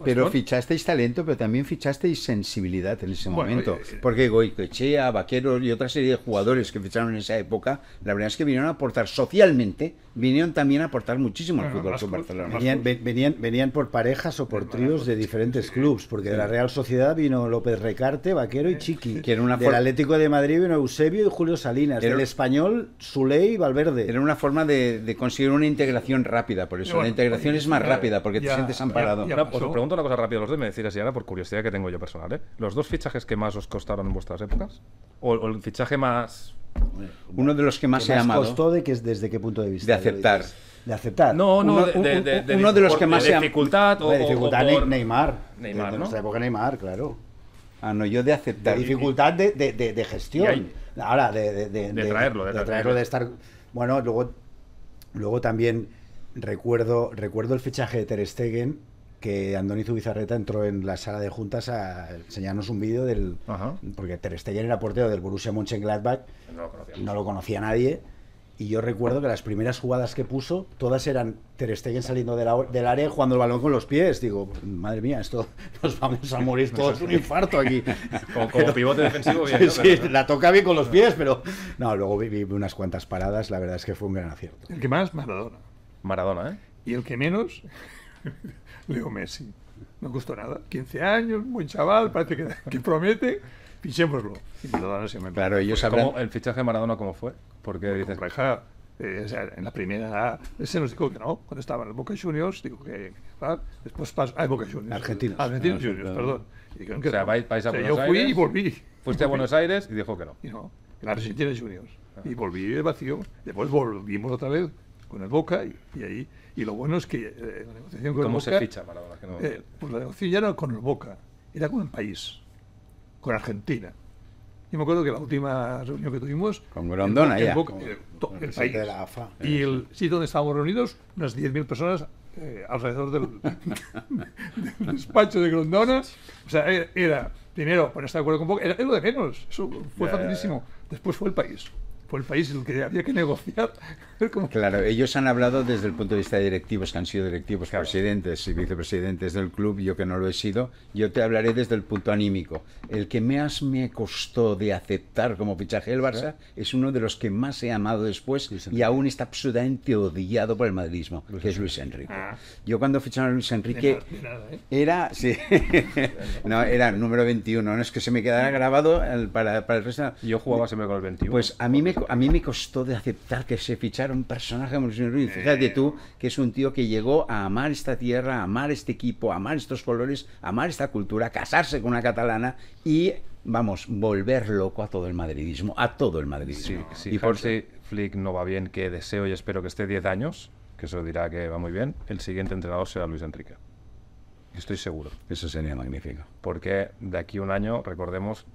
[SPEAKER 1] pero,
[SPEAKER 4] fichasteis talento, pero también fichasteis sensibilidad en ese momento. Eh, porque Goicochea, vaquero y otra serie de jugadores que ficharon en esa época, la verdad es que vinieron a aportar socialmente, vinieron también a aportar muchísimo al fútbol con Barcelona. Venían, venían, por parejas o por tríos
[SPEAKER 2] de diferentes clubes, porque de la Real Sociedad vino López Recarte, Vaquero y Chiqui. Que era una del Atlético de Madrid vino Eusebio y Julio Salinas. Del
[SPEAKER 4] Español, va y Valverde. Era una forma de, conseguir una
[SPEAKER 3] integración rápida, por eso. la integración es más rápida porque te sientes amparado. ahora, os pregunto una cosa rápida, los dos me decís así ahora por curiosidad que tengo yo personal. ¿eh? ¿Los dos fichajes que más os costaron en vuestras épocas? o, el fichaje más uno de los que más, se más amado. costó
[SPEAKER 2] de que es desde qué punto de vista? De aceptar. De aceptar. No, no, de, de, de, los que más se dificultad o, dificultad o
[SPEAKER 3] Neymar. Neymar,
[SPEAKER 2] ¿no? nuestra época Neymar, claro. Ah, no, yo de aceptar. De dificultad de, gestión. Ahora, de, de, traerlo, de, traerlo, estar. Bueno, luego, luego también recuerdo, recuerdo el fichaje de Ter Stegen que Andoni Zubizarreta entró en la sala de juntas a enseñarnos un vídeo del... Porque Ter Stegen era portero del Borussia Mönchengladbach, no lo conocía nadie, y yo recuerdo que las primeras jugadas que puso, todas eran Ter Stegen saliendo del área jugando el balón con los pies. Digo, madre mía, esto nos vamos a morir todos un infarto aquí. como, pivote defensivo, la toca bien con los pies, pero. No, luego vi, unas cuantas paradas, la verdad es que fue un gran acierto. El que
[SPEAKER 1] más, Maradona. Maradona, ¿eh? Y el que menos, Leo Messi. No costó nada. 15 años, buen chaval, parece que, que promete. ...pichémoslo...
[SPEAKER 3] Claro, ellos sabrán. ¿El fichaje de Maradona cómo fue? Porque dices... Eh, en la primera
[SPEAKER 1] se nos dijo que no, cuando estaba en el Boca Juniors, digo que después pasó a ah, Boca Juniors. Argentinos. Argentinos ah, Juniors, perdón. Y que o sea, vais, a yo fui y volví. Fuiste a Buenos Aires y dijo que no. Y no, en Argentina Juniors. Ah. Y volví el vacío, después volvimos otra vez con el Boca y, ahí y lo bueno es que eh, la negociación con se ficha Maradona? No... Eh, pues la negociación ya no era con el Boca, era con el país con Argentina. Yo me acuerdo que la última reunión que tuvimos... Con Grondona ya. Y el sitio donde estábamos reunidos, unas 10.000 personas eh, alrededor del, despacho de Grondona. O sea, e, era, primero ponerse de acuerdo con poco era, lo de menos, eso fue facilísimo. Después fue el país por el país en el que había que negociar.
[SPEAKER 4] claro, ellos han hablado desde el punto de vista de directivos, que han sido directivos, presidentes y vicepresidentes del club, yo que no lo he sido, yo te hablaré desde el punto anímico. El que más me costó de aceptar como fichaje el Barça es uno de los que más he amado después y aún está absolutamente odiado por el madridismo, que es Luis Enrique. Ah. Yo cuando ficharon a Luis Enrique ¿eh? era, no, era número 21, no es que se me quedara grabado para, para el resto. Yo jugaba siempre con el 21. Pues a mí me a mí me costó de aceptar que se fichara un personaje como el Ruiz. Fíjate eh. tú que es un tío que llegó a amar esta tierra, a amar este equipo, a amar estos colores, a amar esta cultura, a casarse con una catalana y, vamos, volver loco a todo el madridismo,
[SPEAKER 3] a todo el madridismo. y por si Flick no va bien, que deseo y espero que esté 10 años, que lo dirá que va muy bien, el siguiente entrenador será Luis Enrique. Estoy seguro. Eso sería magnífico. Porque de aquí a un año, recordemos,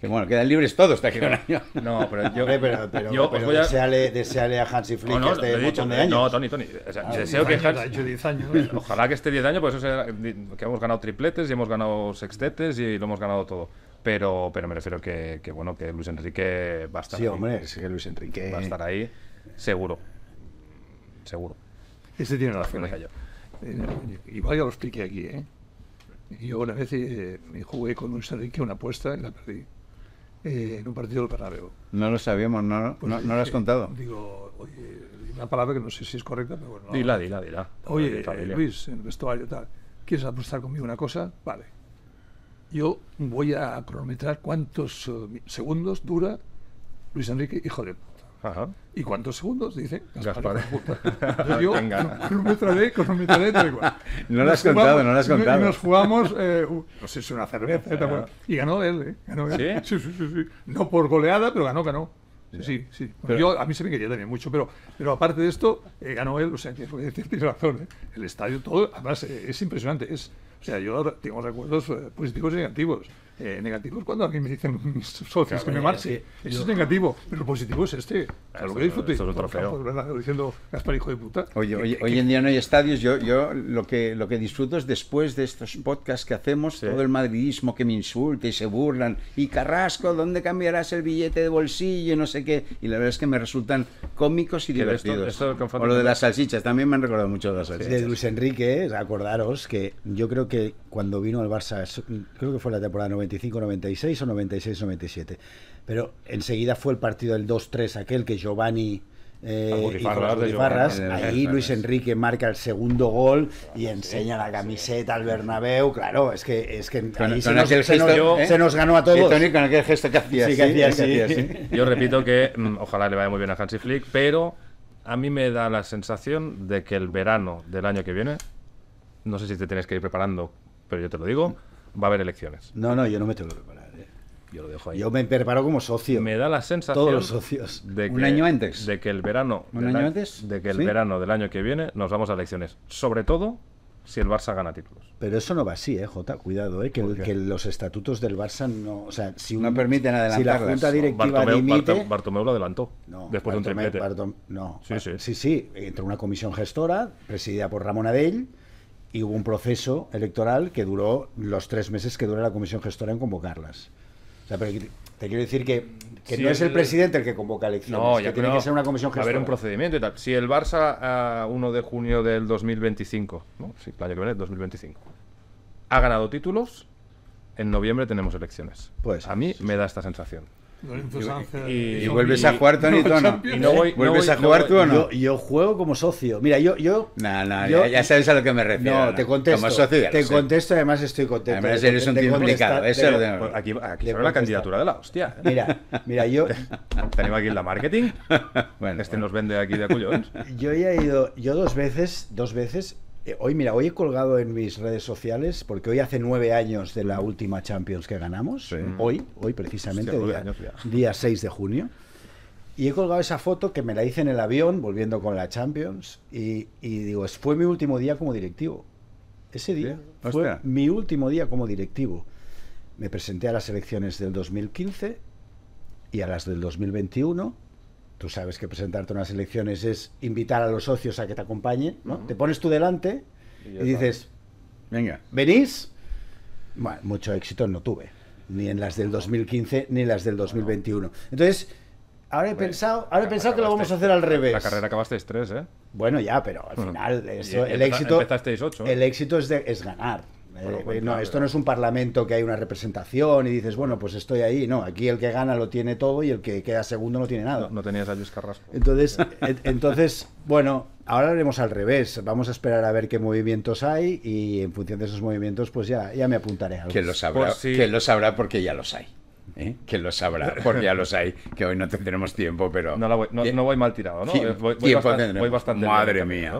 [SPEAKER 3] que bueno, quedan libres todos de aquí un año. No, pero yo. pero, pero, yo a... deseale,
[SPEAKER 2] deseale a Hansi Flick este de años. No, Tony, Tony. Ah, deseo que Hans... 10 años.
[SPEAKER 3] Ojalá que esté 10 años, pues eso hemos ganado tripletes y hemos ganado sextetes y lo hemos ganado todo. Pero, pero me refiero que, que bueno, que Luis Enrique va a estar ahí. Sí, hombre, sí que Luis Enrique. Va a estar ahí, seguro. Seguro.
[SPEAKER 1] Ese tiene razón. Eh. Igual eh, ya lo expliqué aquí, ¿eh? Yo una vez eh, me jugué con Luis Enrique una apuesta y la perdí eh, en un partido del Bernabéu.
[SPEAKER 4] No lo sabíamos, no, no, pues, lo has eh, contado.
[SPEAKER 1] Digo, oye, una palabra que no sé si es correcta, pero bueno. dila, dila, dila. Oye, Luis, en el vestuario tal, ¿quieres apostar conmigo una cosa? Vale. Yo voy a cronometrar cuántos eh, segundos dura Luis Enrique, hijo de Ajá. ¿Y cuántos segundos? Dice Gaspar. Gaspar. yo cronometraré, cronometraré tal igual. No lo has contado, no lo has contado. Nos jugamos, eh, no sé, es una cerveza. Y ganó él, ¿eh? Ganó ¿Sí? Sí, sí, sí, No por goleada, pero ganó, ganó. Sí, sí. sí. Pero, yo, a mí se me quería también mucho, pero, pero aparte de esto, eh, ganó él, o sea, tienes razón, ¿eh? el estadio, todo, además eh, es impresionante. Es, o sea, yo tengo recuerdos eh, positivos y negativos eh, negativo es cuando aquí me dicen mis socios que me eh, marche. Eh, eso es negativo, pero positivo es este. lo que disfruté. Diciendo Gaspar, hijo de puta. hoy
[SPEAKER 4] en día no hay estadios. Yo, yo lo, que, lo que disfruto es después de estos podcasts que hacemos, todo el madridismo que me insulta y se burlan. Y Carrasco, ¿dónde cambiarás el billete de bolsillo? No sé qué. Y la verdad es que me resultan cómicos y divertidos. o lo de las salsichas, también me han recordado mucho de las salsichas. De Luis
[SPEAKER 2] Enrique, acordaros que yo creo que cuando vino al Barça, creo que fue la temporada 90 95-96 o 96-97. Pero enseguida fue el partido del 2-3 aquel que Giovanni... Eh, y Barras ahí Luis Enrique marca el segundo gol y enseña la camiseta al Bernabéu, claro, es que,
[SPEAKER 4] es que ¿eh?
[SPEAKER 3] se, nos, ganó a todos. con Yo repito que mm, ojalá le vaya muy bien a Hansi Flick, pero a mí me da la sensación de que el verano del año que viene, no sé si te tienes que ir preparando, pero yo te lo digo, va a haber elecciones. No, no, yo no me tengo que preparar. ¿eh? Yo lo dejo ahí. Yo
[SPEAKER 2] me preparo como socio.
[SPEAKER 3] Me da la sensación. Todos los socios. De un año antes. De que el verano. antes. De que el verano del año que viene nos vamos a elecciones. Sobre todo si el Barça gana títulos.
[SPEAKER 2] Pero eso no va así, ¿eh, Jota? Cuidado, ¿eh? Que, los estatutos del Barça no... O sea, si uno no permiten adelantar si la Junta Directiva Bartomeu, Bartomeu, lo adelantó,
[SPEAKER 3] después de un triplete.
[SPEAKER 2] no, sí, sí. sí, sí. Entró una comisión gestora presidida por Ramón Adel y hubo un proceso electoral que duró los tres meses que dura la comisión gestora en convocarlas. pero te quiero decir que, no es el, presidente el que convoca elecciones, ya que tiene que ser una comisión gestora. haber un
[SPEAKER 3] procedimiento y tal. Si el Barça a ah, 1 de junio del 2025, ¿no? 2025, ha ganado títulos, en noviembre tenemos elecciones. Pues a mí me da esta sensación. Y, eh, vuelves a jugar, Tony, tú no. Y no voy, ¿Vuelves a jugar tú o no? Yo, juego como socio. Mira,
[SPEAKER 2] yo. yo no, ya sabes
[SPEAKER 4] a lo que me refiero. No, te contesto. te contesto
[SPEAKER 2] contesto, además estoy contento. Además, eres un tío implicado.
[SPEAKER 3] Aquí, aquí la candidatura de la
[SPEAKER 2] hostia. ¿eh? Mira,
[SPEAKER 3] mira, yo. Tenemos aquí en la marketing. Bueno, este nos vende aquí de acullons.
[SPEAKER 2] Yo ya he ido. Yo dos veces, dos veces eh, hoy, mira, hoy he colgado en mis redes sociales, porque hoy hace nueve años de la última Champions que ganamos, mm. hoy, hoy precisamente, día, 6 de junio, y he colgado esa foto que me la hice en el avión, volviendo con la Champions, y, digo, fue mi último día como directivo. Ese día fue mi último día como directivo. Me presenté a las elecciones del 2015 y a las del 2021 tú sabes que presentarte a unas elecciones es invitar a los socios a que te acompañen, ¿no? Te pones tú delante y, dices, venga, ¿venís? Bueno, mucho éxito no tuve, ni en las del 2015 ni en las del 2021. Entonces, ahora he pensado, ahora he pensado que lo vamos a hacer al revés. La carrera acabasteis tres, ¿eh? Bueno, ya, pero al final el éxito, ¿eh? el éxito es, de, es ganar. Eh, eh, no, esto no es un parlamento que hay una representación y dices, bueno, pues estoy ahí. No, aquí el que gana lo tiene todo y el que queda segundo no tiene
[SPEAKER 3] nada. No, tenías a Luis Carrasco.
[SPEAKER 2] Entonces, entonces, bueno, ahora lo haremos al revés. Vamos a esperar a ver qué movimientos hay y en función de esos movimientos, pues ya, ya me apuntaré
[SPEAKER 4] a los. Que lo sabrá, que lo sabrá porque ya los hay. ¿eh? que lo sabrá, porque ya los hay, que hoy
[SPEAKER 3] no tenemos tiempo, pero... No, voy, mal tirado, ¿no? voy, bastante, voy, Madre mía,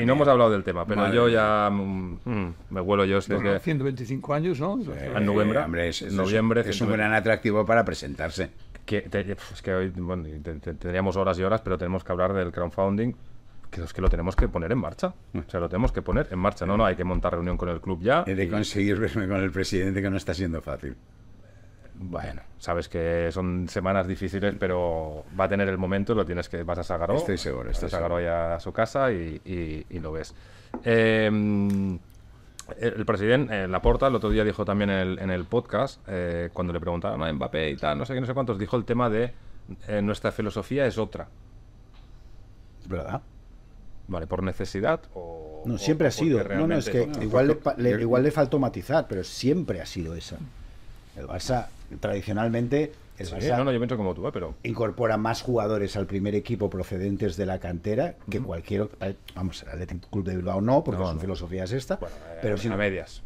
[SPEAKER 3] Y no hemos hablado del tema, pero yo ya mm, mm, me vuelo yo. Desde
[SPEAKER 1] 125 años, ¿no? en noviembre. es, noviembre, es un gran
[SPEAKER 3] atractivo para presentarse. Que, es que hoy bueno, tendríamos horas y horas, pero tenemos que hablar del crowdfunding que es que lo tenemos que poner en marcha. Mm. O sea, lo tenemos que poner en marcha. No, no, hay que montar reunión con el club ya. He de conseguir verme con el presidente, que no está siendo fácil. Bueno, sabes que son semanas difíciles, pero va a tener el momento, lo tienes que vas a Sagaró. Estoy seguro, ya a su casa y, lo ves. Em, el presidente eh, Laporta el otro día dijo también en el, podcast, eh, cuando le preguntaron a ah, Mbappé y tal, no sé qué, no sé cuántos, dijo el tema de eh, nuestra filosofía es otra. ¿Verdad? Vale, por necesidad
[SPEAKER 2] No, siempre ha sido. No, no, es que igual, le, igual le faltó matizar, pero siempre ha sido esa. El Barça tradicionalmente es como tú, eh, pero... incorpora más jugadores al primer equipo procedentes de la cantera que cualquier vamos, el Club de Bilbao no, porque su filosofía es esta,
[SPEAKER 4] eh, pero
[SPEAKER 2] sin a medias.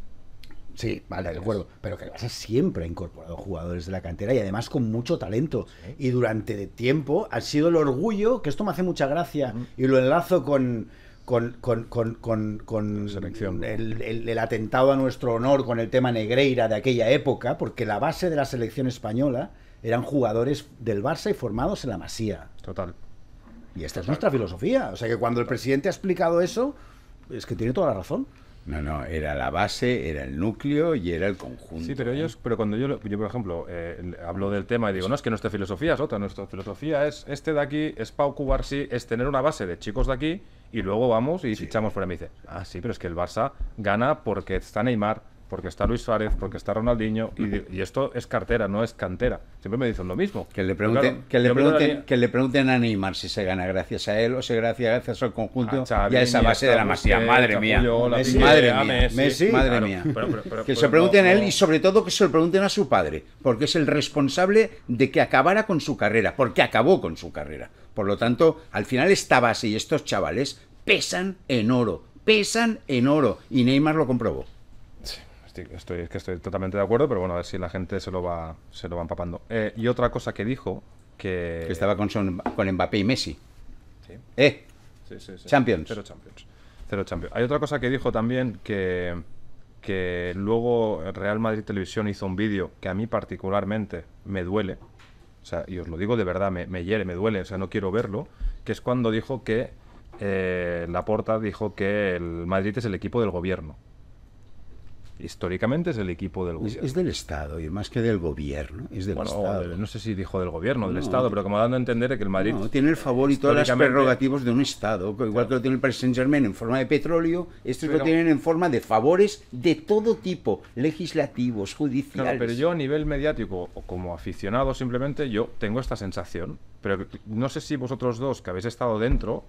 [SPEAKER 2] Sí, vale, de acuerdo. Pero que siempre ha incorporado jugadores de la cantera y además con mucho talento. Y durante tiempo ha sido el orgullo, que esto me hace mucha gracia, y lo enlazo con, con, selección. El, atentado a nuestro honor, con el tema Negreira de aquella época, porque la base de la selección española eran jugadores del Barça y formados en la Masía. Total. Y esta es nuestra filosofía. O sea que cuando el presidente ha explicado
[SPEAKER 4] eso, es que tiene toda la razón. No, no, era la base, era el núcleo y era el
[SPEAKER 3] conjunto. Sí, pero ¿eh? ellos, pero cuando yo, yo por ejemplo, eh, hablo del tema y digo, no, es que nuestra filosofía es otra, nuestra filosofía es este de aquí, es Pau Cubarsi, es tener una base de chicos de aquí y luego vamos y echamos fichamos fuera. Me dice, ah, sí, pero es que el Barça gana porque está Neymar, porque está Luis Suárez, porque está Ronaldinho, y, esto es cartera, no es cantera. Siempre me dicen lo mismo. Que le pregunten,
[SPEAKER 4] que, le a Neymar si se gana gracias a él o se gracias, gracias al conjunto y a esa base de la masía. Madre, mía. madre mía. madre mía. que se pregunten a él y sobre todo que se lo pregunten a su padre, porque es el responsable de que acabara con su carrera, porque acabó con su carrera. Por lo tanto, al final esta base y estos chavales pesan
[SPEAKER 3] en oro, pesan en oro. Y Neymar lo comprobó estoy, que estoy totalmente de acuerdo, pero bueno, a ver si la gente se lo va, se lo va empapando. Eh, y otra cosa que dijo, que... estaba con, con Mbappé y Messi. ¿Eh? Sí, sí, Champions. Cero Champions. Cero Champions. Hay otra cosa que dijo también que, que luego Real Madrid Televisión hizo un vídeo que a mí particularmente me duele. O sea, y os lo digo de verdad, me, hiere, me duele, o sea, no quiero verlo. Que es cuando dijo que eh, Laporta dijo que el Madrid es el equipo del gobierno históricamente es el equipo del
[SPEAKER 4] gobierno. Es, del Estado, y más que del gobierno, es del no sé si dijo del gobierno, del Estado, pero
[SPEAKER 3] como dando a entender que el Madrid... tiene el favor y todas las prerrogativas
[SPEAKER 4] de un Estado, igual que lo tiene el presidente germain en forma de petróleo, estos lo tienen en forma de favores de todo tipo, legislativos,
[SPEAKER 3] judiciales... pero yo a nivel mediático, o como aficionado simplemente, yo tengo esta sensación, pero no sé si vosotros dos que habéis estado dentro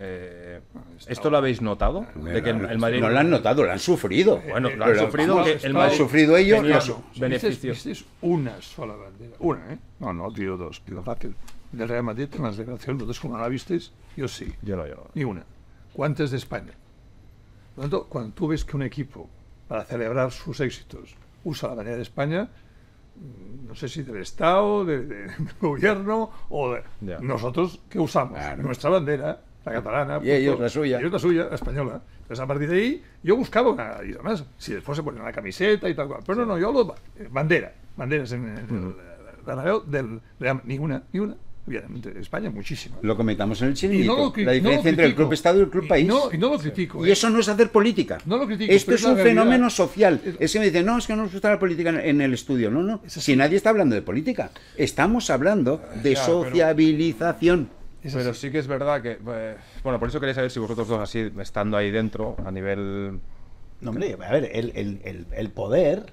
[SPEAKER 3] eh, ¿Esto lo habéis notado? De que el, Madrid... No lo han notado, lo han sufrido. Bueno, lo han sufrido, que el Madrid... sufrido ellos. Los beneficios.
[SPEAKER 1] una sola bandera. Una, ¿eh? No, no, tío, dos. Tío, fácil. Del Real Madrid, en las declaraciones, como no la visteis, yo sí. Yo la Ni una. ¿Cuántas de España? Por lo tanto, cuando tú ves que un equipo, para celebrar sus éxitos, usa la bandera de España, mm, no sé si del Estado, del gobierno o de... nosotros que usamos nuestra bandera catalana. Y ellos la suya. Y ellos la suya, española. Entonces, a partir de ahí, yo buscaba una. Y además, si después se la camiseta y tal cual. Pero no, no, yo lo. Bandera. Banderas en, el, mm. del, Ninguna, Obviamente, España, muchísimo.
[SPEAKER 4] Lo comentamos en el Chile. la diferencia entre el club Estado y el club País. Y no, y
[SPEAKER 1] no lo critico. Y eh. eso no es hacer política. No lo critico. Esto es, un fenómeno
[SPEAKER 4] social. Es... que me dicen, no, es que no nos gusta la política en el estudio. No, no. Si nadie está hablando de política, estamos hablando ah, de sociabilización
[SPEAKER 3] pero sí que es verdad que. Eh, bueno, por eso quería saber si vosotros dos, así, estando ahí dentro, a nivel. No, hombre, a ver, el, el, el, el poder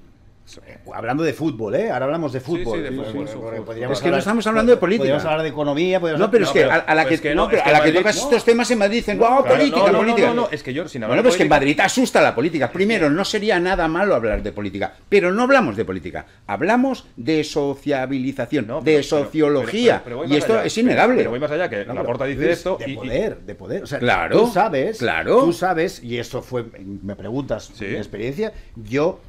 [SPEAKER 2] eh, hablando de fútbol, ¿eh? Ahora hablamos de fútbol. Sí, sí, es que no estamos hablando de política. Podríamos
[SPEAKER 4] hablar de economía, podríamos...
[SPEAKER 2] No, pero es que, a, la que, no, a la que tocas estos
[SPEAKER 4] temas en Madrid dicen,
[SPEAKER 3] wow, política, política. No, no, es que yo sin hablar Bueno, pues es que en Madrid
[SPEAKER 4] asusta la política. Primero, no sería nada malo hablar de política, pero no hablamos de política. Hablamos de sociabilización, de sociología. y esto es innegable. Pero voy más
[SPEAKER 2] allá, que la porta dice esto... De poder, de poder. claro, tú sabes, tú sabes, y esto fue, me preguntas, mi experiencia, yo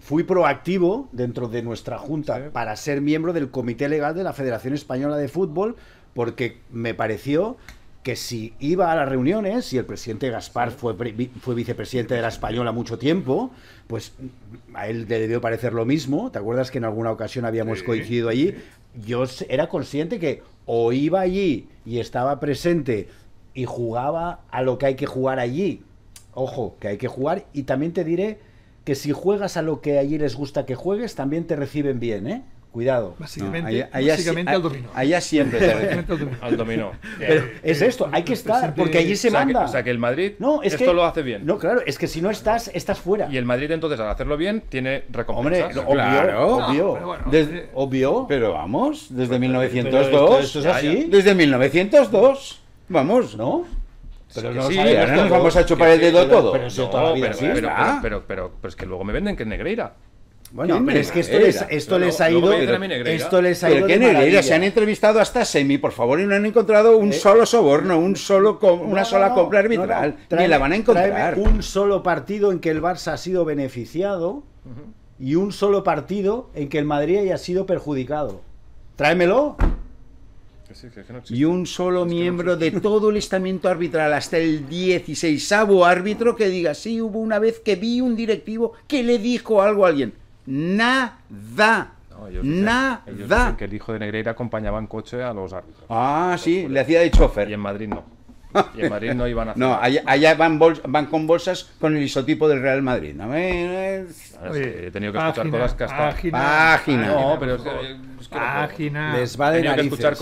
[SPEAKER 2] fui proactivo dentro de nuestra junta para ser miembro del comité legal de la Federación Española de Fútbol porque me pareció que si iba a las reuniones, y el presidente Gaspar fue, fue vicepresidente de la Española mucho tiempo, pues a él le debió parecer lo mismo. ¿Te acuerdas que en alguna ocasión habíamos coincidido allí? Yo era consciente que o iba allí y estaba presente y jugaba a lo que hay que jugar allí. Ojo, que hay que jugar. Y también te diré que si juegas a lo que allí les gusta que juegues, también te reciben bien, ¿eh? Cuidado. Básicamente, allá, básicamente al dominó. Allá siempre al dominó. es esto, hay que estar, porque allí se manda. o
[SPEAKER 3] sea, que el Madrid no, esto lo hace bien. No, claro, es que si no estás, estás fuera. Y el Madrid, entonces, al hacerlo bien, tiene recompensas. Hombre, obvio, obvio.
[SPEAKER 4] Ah, eh, obvio. Pero vamos, desde 1902. Pero es así. Desde 1902. Vamos, ¿no?
[SPEAKER 3] Pero no, nos vamos a chupar el dedo todo. Pero, es que luego me venden que es Negreira. Bueno, es que esto les, ha ido. Esto les ha ido. Negreira? Se han
[SPEAKER 4] entrevistado hasta semi, por favor, y no han encontrado un eh, solo soborno, un solo una sola compra arbitral. ni la van a encontrar.
[SPEAKER 2] Un solo partido en que el Barça ha sido beneficiado y un solo partido en que el Madrid haya sido perjudicado. Tráemelo
[SPEAKER 4] y un solo miembro de todo el estamento arbitral, hasta el 16 árbitro, que diga, sí, hubo una vez que vi un directivo que le dijo algo a alguien.
[SPEAKER 3] Nada. Nada. que el hijo de Negreira acompañaba en coche a los árbitros. Ah, sí, le hacía de chofer. Y en Madrid no no iban a No, allá,
[SPEAKER 4] van, van con bolsas con el isotipo del Real Madrid. ¿no? he tenido que escuchar cosas que hasta... Página,
[SPEAKER 1] página. les va de narices.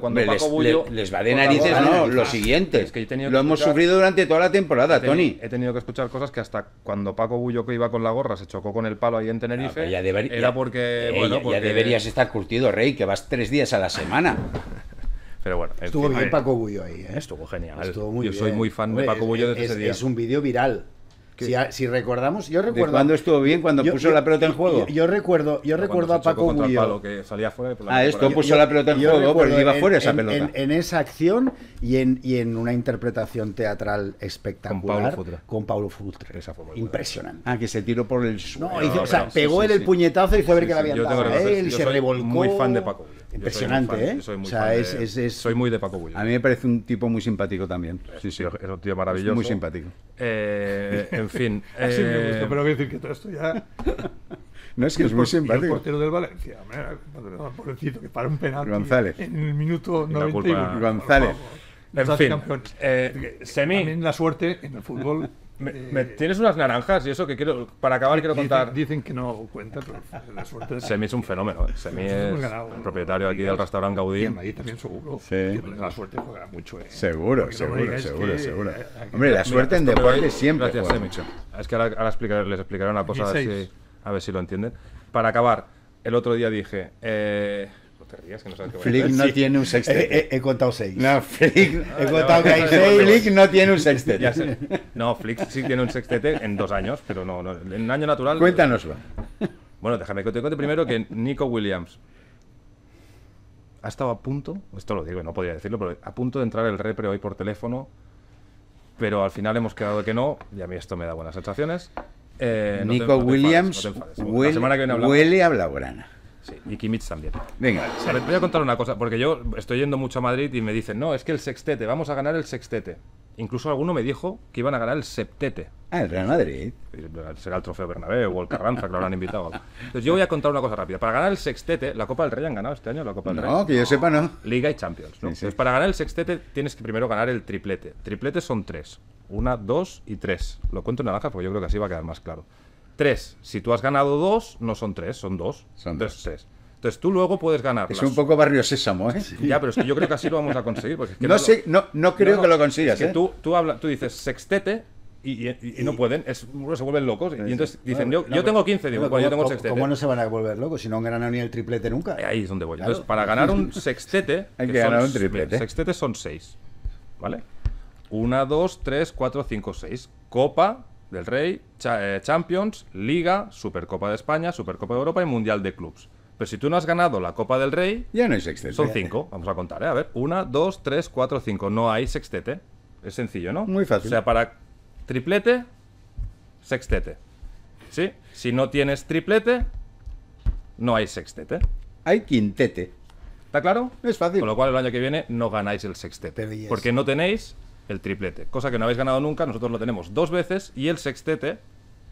[SPEAKER 1] cuando les, Paco Les, va de narices, no, lo
[SPEAKER 3] siguiente. lo hemos sufrido durante toda la temporada, Tony. He tenido que escuchar cosas que hasta cuando Paco Bullo, que iba con la gorra, se chocó con el palo ahí en Tenerife, ah, era porque... Eh, bueno, porque... Ya deberías estar curtido, Rey, que vas tres días a la semana.
[SPEAKER 4] Pero bueno, estuvo bien eh,
[SPEAKER 3] Paco Bullo ahí. ¿eh? Estuvo genial.
[SPEAKER 4] Estuvo muy yo soy muy fan de Paco Bullo desde ese día. Es un
[SPEAKER 2] vídeo viral. Si, recordamos, yo recuerdo. Cuando cuándo
[SPEAKER 4] estuvo bien? ¿Cuando puso la pelota en juego? Yo,
[SPEAKER 2] recuerdo, yo recuerdo a Paco Bullo.
[SPEAKER 3] ah, esto puso la pelota en juego, pues iba fuera esa pelota.
[SPEAKER 2] En, esa acción y en, una interpretación teatral espectacular. Con Pablo Futre. Con Pablo Futre. Impresionante.
[SPEAKER 4] Ah, que se tiró por el suelo. No, o sea, pegó él
[SPEAKER 2] el puñetazo y fue sí, ver que la había dado. Él se revolcó. Muy fan de Paco Impresionante, ¿eh? Soy muy, o sea,
[SPEAKER 4] es, de, es, soy muy de Paco Bullo. A mí me parece un tipo muy simpático también. Sí, sí, es un tío maravilloso. muy simpático.
[SPEAKER 1] Eh, en fin. Así eh, pero voy a decir que todo esto ya. No es que es muy simpático. el portero del Valencia, pobrecito, que para un penalti. González. En el minuto 91. González. En fin, eh, Semi. la suerte en el fútbol eh, me, tienes unas naranjas y eso que quiero. Para acabar, quiero contar. Dicen, que no hago cuenta, pero la suerte. Semi
[SPEAKER 3] es un fenómeno. ¿eh? Semi es ganado, el propietario aquí del restaurante Gaudí. en Madrid también, seguro.
[SPEAKER 1] Sí. La suerte juega mucho. ¿eh? Seguro, seguro, seguro, seguro. Eh, Hombre, la suerte en deporte siempre Gracias, juega
[SPEAKER 3] Es que ahora, les explicaré una cosa, a ver si lo entienden. Para acabar, el otro día dije no Flick no tiene un eh, sextet. Eh,
[SPEAKER 2] he, contado seis. No, Flick, ah, he contado seis. Flick no tiene un sextet.
[SPEAKER 3] No, Flick sí tiene un sextete en dos años, pero no, en un año natural. Cuéntanoslo. Bueno, déjame que te cuente primero que Nico Williams ha estado a punto, esto lo digo, no podría decirlo, pero a punto de entrar el repre hoy por teléfono, pero al final hemos quedado que no, y a mí esto me da buenas sensaciones. Nico Williams
[SPEAKER 4] huele, a Blaugrana y Kimmich también.
[SPEAKER 3] Venga. voy a contar una cosa, porque yo estoy yendo mucho a Madrid y me dicen, no, es que el sextete, vamos a ganar el sextete. Incluso alguno me dijo que iban a ganar el septete. Ah, el Real Madrid. Eh, será el trofeo Bernabéu o el Carranza que lo habrán invitado. Entonces yo voy a contar una cosa rápida. Para ganar el sextete, la Copa del Rey han ganado este año la Copa del Rey. No, que yo sepa no. Liga y Champions. Entonces para ganar el sextete tienes que primero ganar el triplete. Triplete son tres. Una, dos y tres. Lo cuento en naranja porque yo creo que así va a quedar más claro. Tres. Si tú has ganado dos, no son tres, son dos. Son tres. Entonces tú luego puedes ganar. Es un poco barrio sésamo, ¿eh? Ya, pero es que yo creo que así lo vamos a conseguir. no, sé, no, no creo que lo consigas. ¿eh? tú, tú, tú dices sextete y, no pueden, es, se vuelven locos. Y entonces dicen, yo, tengo 15, digo, yo tengo sextete. ¿Cómo no
[SPEAKER 2] se van a volver locos si no han ganado ni el triplete nunca? Ahí es donde voy. Entonces, para ganar un
[SPEAKER 3] sextete. Hay que, ganar un triplete. Sextetes son seis. ¿Vale? Una, dos, tres, cuatro, cinco, seis. Copa, del Rey, eh, Champions, Liga, Supercopa de España, Supercopa de Europa y Mundial de Clubs. Pero si tú no has ganado la Copa del Rey, ya no hay sextete. Son cinco, vamos a contar, eh. A ver, una, dos, tres, cuatro, cinco. No hay sextete. Es sencillo, ¿no? Muy fácil. O sea, para triplete, sextete. ¿Sí? Si no tienes triplete, no hay sextete. Hay quintete. ¿Está claro? Es fácil. Con lo cual el año que viene no ganáis el sextete. Porque no tenéis el triplete. Cosa que no habéis ganado nunca, nosotros lo tenemos dos veces y el sextete,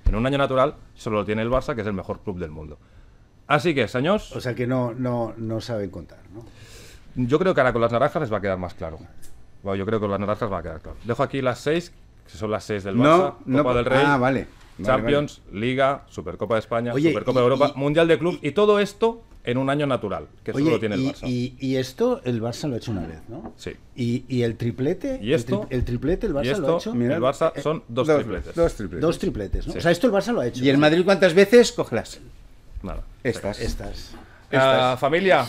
[SPEAKER 3] en un año natural, solo lo tiene el Barça, que es el mejor club del mundo. Así que, señores... O sea que no, no, saben contar, ¿no? Yo creo que ahora con las naranjas les va a quedar más claro. yo creo que con las naranjas va a quedar claro. Dejo aquí las seis, que son las seis del Barça, Copa del Rey. Ah, Champions, Liga, Supercopa de España, Supercopa de Europa, Mundial de Club y todo esto en un año natural, que solo tiene el
[SPEAKER 2] Barça. Y, esto el Barça lo ha hecho una vez, ¿no? Sí. Y, el triplete, ¿Y El, triplete el Barça lo ha hecho. el Barça eh, son dos,
[SPEAKER 3] tripletes. Dos tripletes. Dos tripletes, O sea, esto
[SPEAKER 4] el Barça lo ha hecho. ¿Y el Madrid cuántas veces? cogerás
[SPEAKER 3] Nada. Estas. Ah, Estas. familia.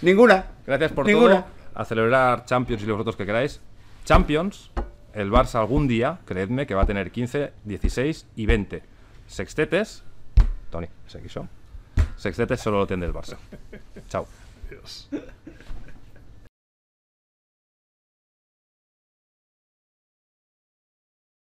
[SPEAKER 3] Ninguna. Gracias por Ninguna. todo. A celebrar Champions y los otros que queráis. Champions, el Barça algún día, creedme, que va a tener 15, 16 y 20. Sextetes. Tony, ¿se aquí son? Sextete solo lo tiene el Barça. Chao. Dios.